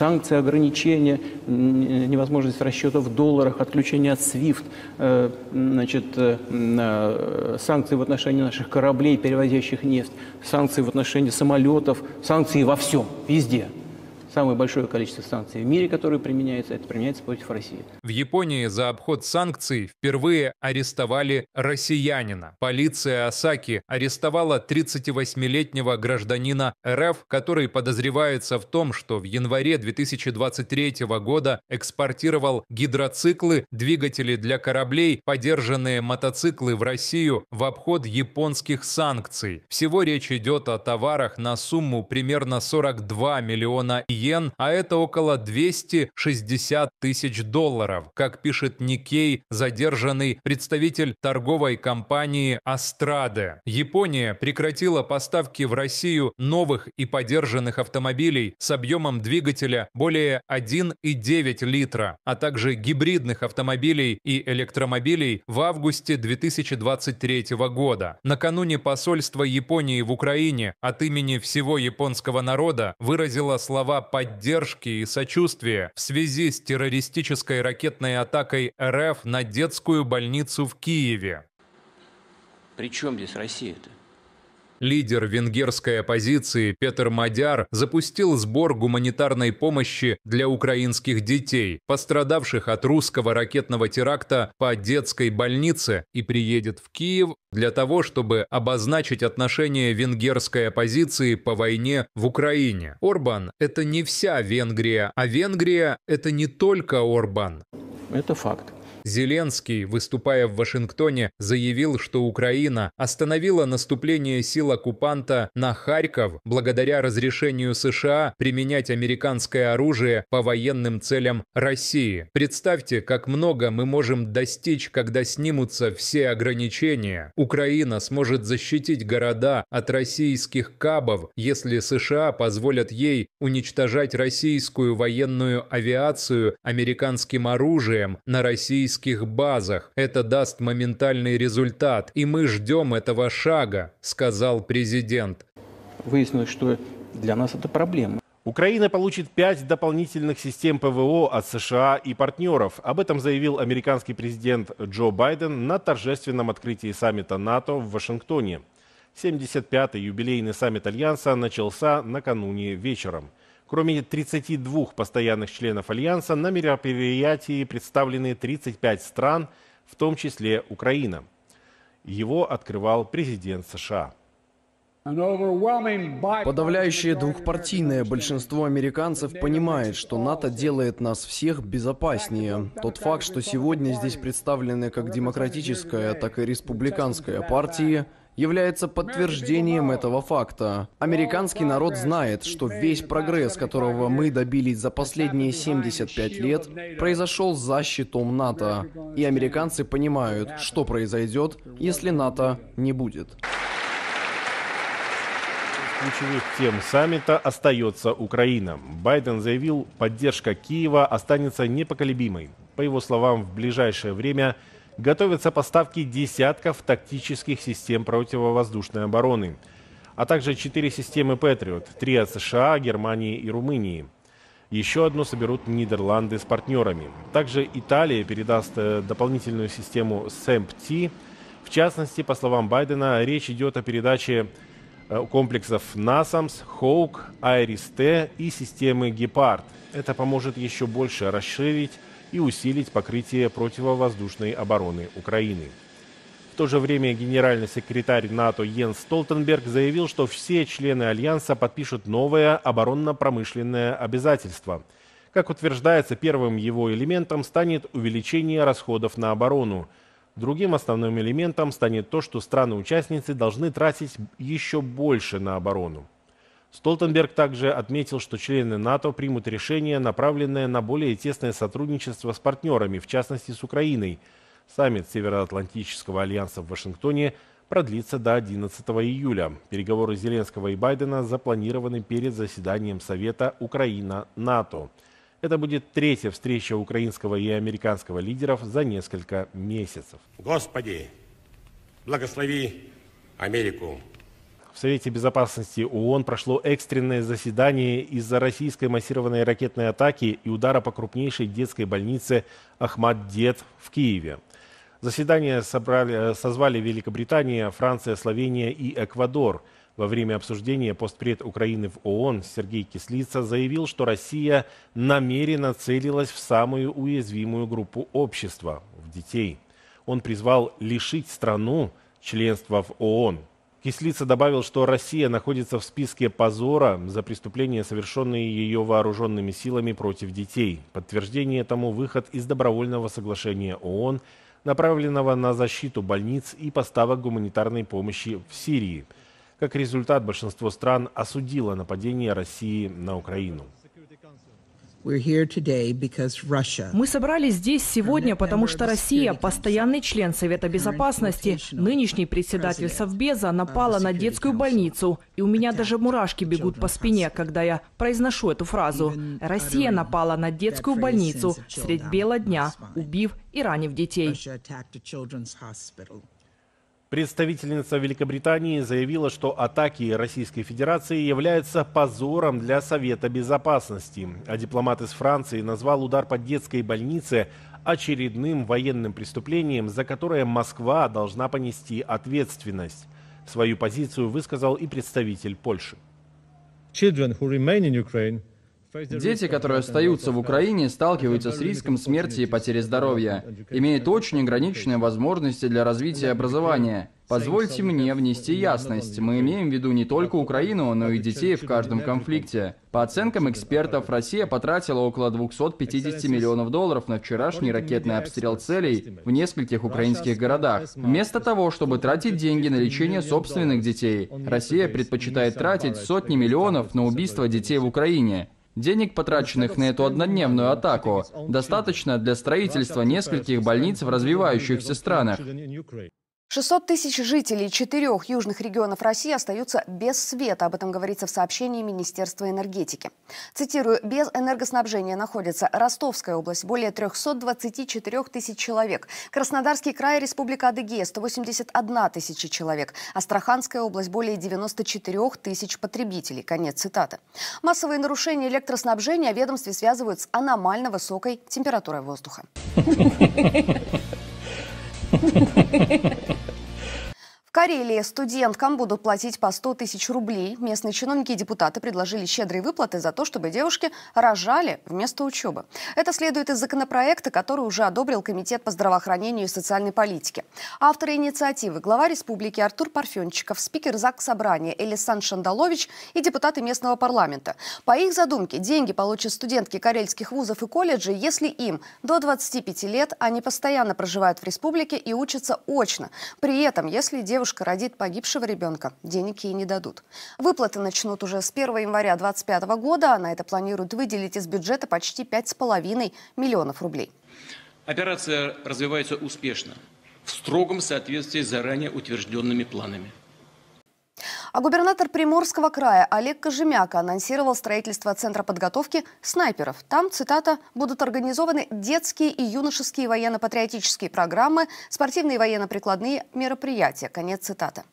санкции, ограничения, невозможность расчета в долларах, отключение от SWIFT, э, значит, э, э, санкции в отношении наших кораблей, перевозящих нефть, санкции в отношении самолетов, санкции во всем, везде – Самое большое количество санкций в мире, которые применяются, это применяется против России. В Японии за обход санкций впервые арестовали россиянина. Полиция Осаки арестовала 38-летнего гражданина РФ, который подозревается в том, что в январе 2023 года экспортировал гидроциклы, двигатели для кораблей, подержанные мотоциклы в Россию в обход японских санкций. Всего речь идет о товарах на сумму примерно 42 миллиона иен йен, а это около 260 тысяч долларов. Как пишет Никей, задержанный представитель торговой компании Астраде. Япония прекратила поставки в Россию новых и подержанных автомобилей с объемом двигателя более 1,9 литра, а также гибридных автомобилей и электромобилей в августе 2023 года. Накануне посольство Японии в Украине от имени всего японского народа выразило слова поддержки и сочувствия в связи с террористической ракетной атакой РФ на детскую больницу в Киеве. При чем здесь Россия-то? Лидер венгерской оппозиции Петр Мадяр запустил сбор гуманитарной помощи для украинских детей, пострадавших от русского ракетного теракта по детской больнице, и приедет в Киев для того, чтобы обозначить отношение венгерской оппозиции по войне в Украине. Орбан – это не вся Венгрия, а Венгрия – это не только Орбан. Это факт. Зеленский, выступая в Вашингтоне, заявил, что Украина остановила наступление сил оккупанта на Харьков благодаря разрешению США применять американское оружие по военным целям России. Представьте, как много мы можем достичь, когда снимутся все ограничения. Украина сможет защитить города от российских кабов, если США позволят ей уничтожать российскую военную авиацию американским оружием на российских российских базах. Это даст моментальный результат, и мы ждем этого шага, сказал президент. Выяснилось, что для нас это проблема. Украина получит пять дополнительных систем ПВО от США и партнеров. Об этом заявил американский президент Джо Байден на торжественном открытии саммита НАТО в Вашингтоне. 75-й юбилейный саммит Альянса начался накануне вечером – Кроме 32 постоянных членов Альянса, на мероприятии представлены 35 стран, в том числе Украина. Его открывал президент США. Подавляющее двухпартийное большинство американцев понимает, что НАТО делает нас всех безопаснее. Тот факт, что сегодня здесь представлены как демократическая, так и республиканская партии – является подтверждением этого факта. Американский народ знает, что весь прогресс, которого мы добились за последние 75 лет, произошел за щитом НАТО. И американцы понимают, что произойдет, если НАТО не будет ключевых тем саммита остается Украина. Байден заявил, поддержка Киева останется непоколебимой. По его словам, в ближайшее время готовятся поставки десятков тактических систем противовоздушной обороны, а также четыре системы «Патриот», три от США, Германии и Румынии. Еще одну соберут Нидерланды с партнерами. Также Италия передаст э, дополнительную систему СЭМПТ. В частности, по словам Байдена, речь идет о передаче э, комплексов NASAMS, Хоук, iris Т и системы Гепард. Это поможет еще больше расширить и усилить покрытие противовоздушной обороны Украины. В то же время генеральный секретарь НАТО Йенс Столтенберг заявил, что все члены Альянса подпишут новое оборонно-промышленное обязательство. Как утверждается, первым его элементом станет увеличение расходов на оборону. Другим основным элементом станет то, что страны-участницы должны тратить еще больше на оборону. Столтенберг также отметил, что члены НАТО примут решение, направленное на более тесное сотрудничество с партнерами, в частности с Украиной. Саммит Североатлантического альянса в Вашингтоне продлится до 11 июля. Переговоры Зеленского и Байдена запланированы перед заседанием Совета Украина-НАТО. Это будет третья встреча украинского и американского лидеров за несколько месяцев. Господи, благослови Америку, в Совете Безопасности ООН прошло экстренное заседание из-за российской массированной ракетной атаки и удара по крупнейшей детской больнице Ахмад-Дед в Киеве. Заседание собрали, э, созвали Великобритания, Франция, Словения и Эквадор. Во время обсуждения постпред Украины в ООН Сергей Кислица заявил, что Россия намеренно целилась в самую уязвимую группу общества – в детей. Он призвал лишить страну членства в ООН – Кислица добавил, что Россия находится в списке позора за преступления, совершенные ее вооруженными силами против детей. Подтверждение тому выход из добровольного соглашения ООН, направленного на защиту больниц и поставок гуманитарной помощи в Сирии. Как результат, большинство стран осудило нападение России на Украину. Мы собрались здесь сегодня, потому что Россия, постоянный член Совета Безопасности, нынешний председатель Совбеза, напала на детскую больницу. И у меня даже мурашки бегут по спине, когда я произношу эту фразу. Россия напала на детскую больницу средь бела дня, убив и ранив детей. Представительница Великобритании заявила, что атаки Российской Федерации являются позором для Совета Безопасности, а дипломат из Франции назвал удар по детской больнице очередным военным преступлением, за которое Москва должна понести ответственность. Свою позицию высказал и представитель Польши. Children who remain in Ukraine Дети, которые остаются в Украине, сталкиваются с риском смерти и потери здоровья, имеют очень ограниченные возможности для развития образования. Позвольте мне внести ясность. Мы имеем в виду не только Украину, но и детей в каждом конфликте. По оценкам экспертов, Россия потратила около 250 миллионов долларов на вчерашний ракетный обстрел целей в нескольких украинских городах. Вместо того, чтобы тратить деньги на лечение собственных детей, Россия предпочитает тратить сотни миллионов на убийство детей в Украине. Денег, потраченных на эту однодневную атаку, достаточно для строительства нескольких больниц в развивающихся странах. 600 тысяч жителей четырех южных регионов России остаются без света. Об этом говорится в сообщении Министерства энергетики. Цитирую, без энергоснабжения находится Ростовская область, более 324 тысяч человек, Краснодарский край, Республика Адыгея, 181 тысяча человек, Астраханская область, более 94 тысяч потребителей. Конец цитаты. Массовые нарушения электроснабжения ведомстве связывают с аномально высокой температурой воздуха. Ha ha ha ha. В Карелии студенткам будут платить по 100 тысяч рублей. Местные чиновники и депутаты предложили щедрые выплаты за то, чтобы девушки рожали вместо учебы. Это следует из законопроекта, который уже одобрил Комитет по здравоохранению и социальной политике. Авторы инициативы – глава республики Артур Парфенчиков, спикер ЗАГС Собрания Элисан Шандалович и депутаты местного парламента. По их задумке, деньги получат студентки карельских вузов и колледжей, если им до 25 лет они постоянно проживают в республике и учатся очно. При этом, если девушки девушка родит погибшего ребенка, денег ей не дадут. Выплаты начнут уже с 1 января 2025 года. А на это планируют выделить из бюджета почти 5,5 миллионов рублей. Операция развивается успешно, в строгом соответствии с заранее утвержденными планами. А губернатор Приморского края Олег Кожемяка анонсировал строительство Центра подготовки снайперов. Там, цитата, будут организованы детские и юношеские военно-патриотические программы, спортивные военно-прикладные мероприятия. Конец цитаты.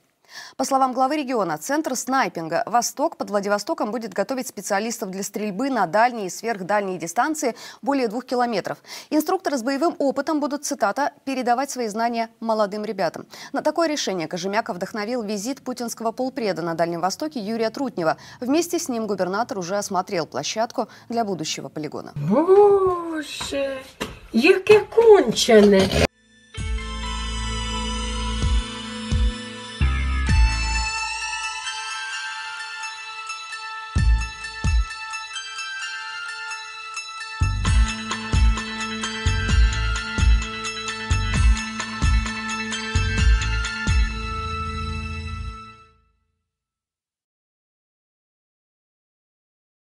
По словам главы региона, Центр снайпинга «Восток» под Владивостоком будет готовить специалистов для стрельбы на дальние и сверхдальние дистанции более двух километров. Инструкторы с боевым опытом будут, цитата, «передавать свои знания молодым ребятам». На такое решение Кожемяка вдохновил визит путинского полпреда на Дальнем Востоке Юрия Трутнева. Вместе с ним губернатор уже осмотрел площадку для будущего полигона. Боже, яке кончене!